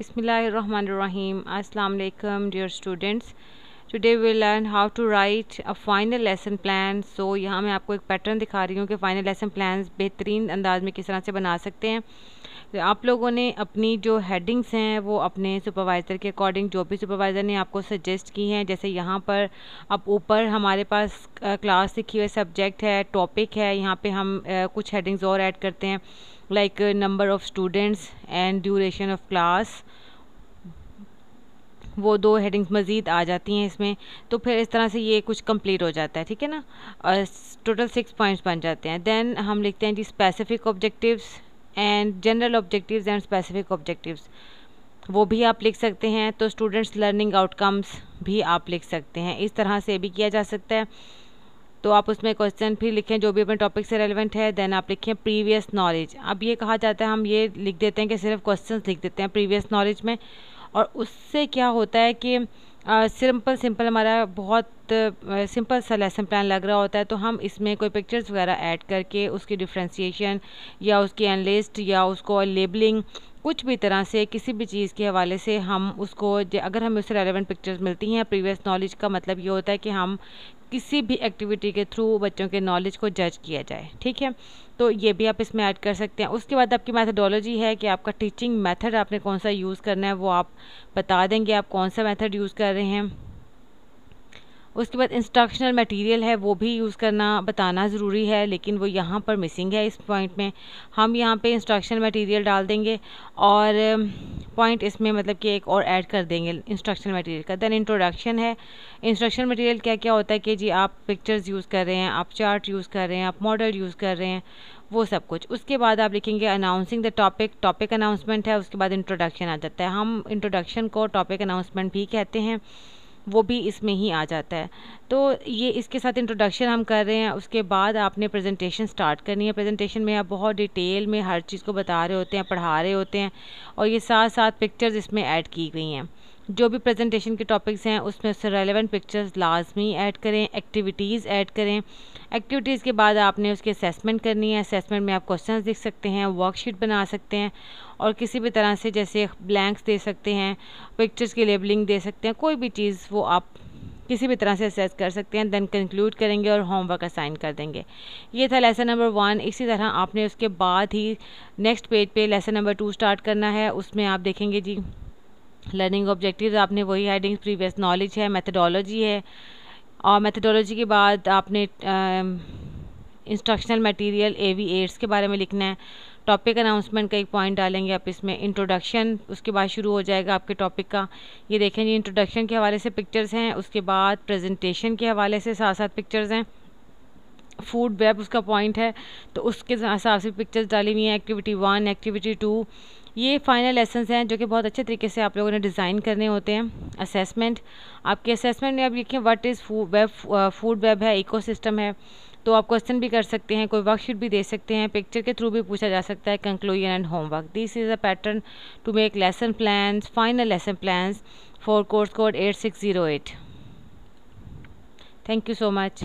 Bismillahirrahmanirrahim. असलम dear students today we learn how to write a final lesson plan so यहाँ मैं आपको एक पैटर्न दिखा रही हूँ कि फ़ाइनल लेसन प्लान बेहतरीन अंदाज में किस तरह से बना सकते हैं तो आप लोगों ने अपनी जो हेडिंग्स हैं वो अपने सुपरवाइज़र के अकॉर्डिंग जो भी सुपरवाइज़र ने आपको सजेस्ट की हैं जैसे यहाँ पर अब ऊपर हमारे पास क्लास लिखी हुई सब्जेक्ट है टॉपिक है यहाँ पे हम कुछ हेडिंग्स और ऐड करते हैं like number of students and duration of class वो दो हेडिंग्स मज़ीद आ जाती हैं इसमें तो फिर इस तरह से ये कुछ कंप्लीट हो जाता है ठीक है ना टोटल सिक्स पॉइंट्स बन जाते हैं दैन हम लिखते हैं जी specific objectives and general objectives and specific objectives वो भी आप लिख सकते हैं तो स्टूडेंट्स लर्निंग आउटकम्स भी आप लिख सकते हैं इस तरह से भी किया जा सकता है तो आप उसमें क्वेश्चन फिर लिखें जो भी अपने टॉपिक से रेलिवेंट है देन आप लिखें प्रीवियस नॉलेज अब ये कहा जाता है हम ये लिख देते हैं कि सिर्फ क्वेश्चन लिख देते हैं प्रीवियस नॉलेज में और उससे क्या होता है कि सिंपल सिंपल हमारा बहुत सिंपल सा लेसन प्लान लग रहा होता है तो हम इसमें कोई पिक्चर्स वगैरह ऐड करके उसकी डिफ्रेंसीशन या उसकी एनलिस्ट या उसको लेबलिंग कुछ भी तरह से किसी भी चीज़ के हवाले से हम उसको अगर हमें उससे रेलेवेंट पिक्चर्स मिलती हैं प्रीवियस नॉलेज का मतलब ये होता है कि हम किसी भी एक्टिविटी के थ्रू बच्चों के नॉलेज को जज किया जाए ठीक है तो ये भी आप इसमें ऐड कर सकते हैं उसके बाद आपकी मैथडोलॉजी है कि आपका टीचिंग मेथड आपने कौन सा यूज़ करना है वो आप बता देंगे आप कौन सा मेथड यूज़ कर रहे हैं उसके बाद इंस्ट्रक्शनल मटेरियल है वो भी यूज़ करना बताना ज़रूरी है लेकिन वो यहाँ पर मिसिंग है इस पॉइंट में हम यहाँ पे इंस्ट्रक्शनल मटेरियल डाल देंगे और पॉइंट um, इसमें मतलब कि एक और ऐड कर देंगे इंस्ट्रक्शनल मटेरियल का दैन इंट्रोडक्शन है इंस्ट्रक्शनल मटेरियल क्या क्या होता है कि जी आप पिक्चर्स यूज़ कर रहे हैं आप चार्ट यूज़ कर रहे हैं आप मॉडल यूज़ कर रहे हैं वो सब कुछ उसके बाद आप लिखेंगे announcing the topic topic announcement है उसके बाद इंट्रोडक्शन आ जाता है हम इंट्रोडक्शन को टॉपिक अनाउंसमेंट भी कहते हैं वो भी इसमें ही आ जाता है तो ये इसके साथ इंट्रोडक्शन हम कर रहे हैं उसके बाद आपने प्रेजेंटेशन स्टार्ट करनी है प्रेजेंटेशन में आप बहुत डिटेल में हर चीज़ को बता रहे होते हैं पढ़ा रहे होते हैं और ये साथ साथ पिक्चर्स इसमें ऐड की गई हैं जो भी प्रेजेंटेशन के टॉपिक्स हैं उसमें से रेलेवेंट पिक्चर्स लाजमी ऐड करें एक्टिविटीज़ ऐड करें एक्टिविटीज़ के बाद आपने उसकी असेसमेंट करनी है असेसमेंट में आप क्वेश्चन लिख सकते हैं वर्कशीट बना सकते हैं और किसी भी तरह से जैसे ब्लैंक्स दे सकते हैं पिक्चर्स की लेबलिंग दे सकते हैं कोई भी चीज़ वो आप किसी भी तरह से असेस कर सकते हैं देन कंक्लूड करेंगे और होमवर्क असाइन कर देंगे ये था लेसन नंबर वन इसी तरह आपने उसके बाद ही नेक्स्ट पेज पे लेसन नंबर टू स्टार्ट करना है उसमें आप देखेंगे जी लर्निंग ऑब्जेक्टिव आपने वही हेडिंग प्रीवियस नॉलेज है मैथडोलॉजी है और मैथडोलॉजी के बाद आपने instructional material A V aids के बारे में लिखना है टॉपिक अनाउंसमेंट का एक पॉइंट डालेंगे आप इसमें इंट्रोडक्शन उसके बाद शुरू हो जाएगा आपके टॉपिक का ये देखेंगे इंट्रोडक्शन के हवाले से पिक्चर्स हैं उसके बाद प्रेजेंटेशन के हवाले से साथ साथ पिक्चर्स हैं फूड वेब उसका पॉइंट है तो उसके हिसाब से पिक्चर्स डाली हुई हैं एक्टिविटी वन एक्टिविटी टू ये फाइनल लेसन हैं जो कि बहुत अच्छे तरीके से आप लोगों ने डिज़ाइन करने होते हैं असेसमेंट आपके असेसमेंट में आप लिखें what is web food web है इकोसिस्टम है तो आप क्वेश्चन भी कर सकते हैं कोई वर्कशीट भी दे सकते हैं पिक्चर के थ्रू भी पूछा जा सकता है conclusion and homework this is a pattern to make lesson plan final lesson plan for course code eight six zero eight thank you so much